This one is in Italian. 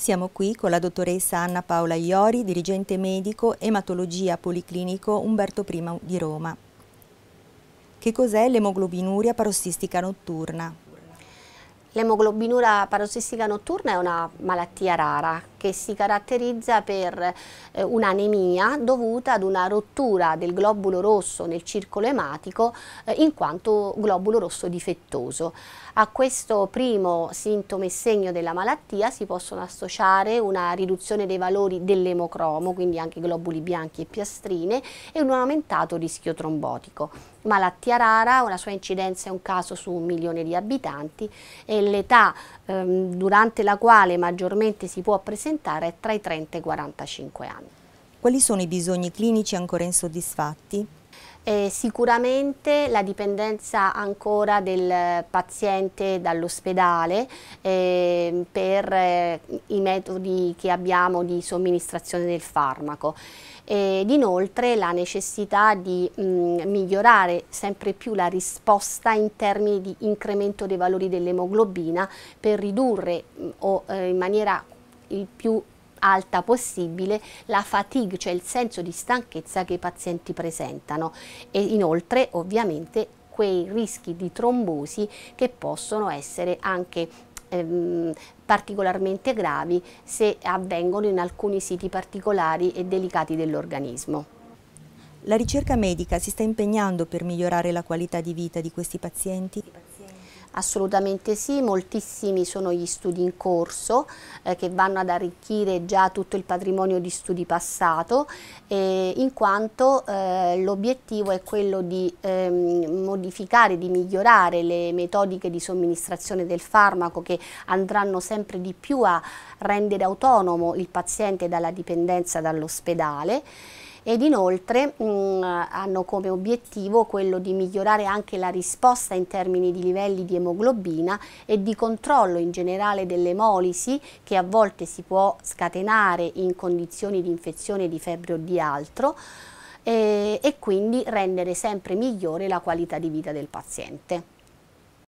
Siamo qui con la dottoressa Anna Paola Iori, dirigente medico ematologia policlinico Umberto I di Roma. Che cos'è l'emoglobinuria parossistica notturna? L'emoglobinura parossistica notturna è una malattia rara che si caratterizza per eh, un'anemia dovuta ad una rottura del globulo rosso nel circolo ematico eh, in quanto globulo rosso difettoso. A questo primo sintomo e segno della malattia si possono associare una riduzione dei valori dell'emocromo, quindi anche globuli bianchi e piastrine, e un aumentato rischio trombotico. Malattia rara, la sua incidenza è un caso su un milione di abitanti e l'età ehm, durante la quale maggiormente si può presentare presentare tra i 30 e i 45 anni. Quali sono i bisogni clinici ancora insoddisfatti? Eh, sicuramente la dipendenza ancora del paziente dall'ospedale eh, per eh, i metodi che abbiamo di somministrazione del farmaco ed inoltre la necessità di mh, mm, migliorare sempre più la risposta in termini di incremento dei valori dell'emoglobina per ridurre mh, mm, o, eh, in maniera il più alta possibile la fatigue, cioè il senso di stanchezza che i pazienti presentano e inoltre ovviamente quei rischi di trombosi che possono essere anche ehm, particolarmente gravi se avvengono in alcuni siti particolari e delicati dell'organismo. La ricerca medica si sta impegnando per migliorare la qualità di vita di questi pazienti? Assolutamente sì, moltissimi sono gli studi in corso eh, che vanno ad arricchire già tutto il patrimonio di studi passato, eh, in quanto eh, l'obiettivo è quello di ehm, modificare, di migliorare le metodiche di somministrazione del farmaco che andranno sempre di più a rendere autonomo il paziente dalla dipendenza dall'ospedale ed inoltre mh, mm, hanno come obiettivo quello di migliorare anche la risposta in termini di livelli di emoglobina e di controllo in generale dell'emolisi che a volte si può scatenare in condizioni di infezione di febbre o di altro e, eh, e quindi rendere sempre migliore la qualità di vita del paziente.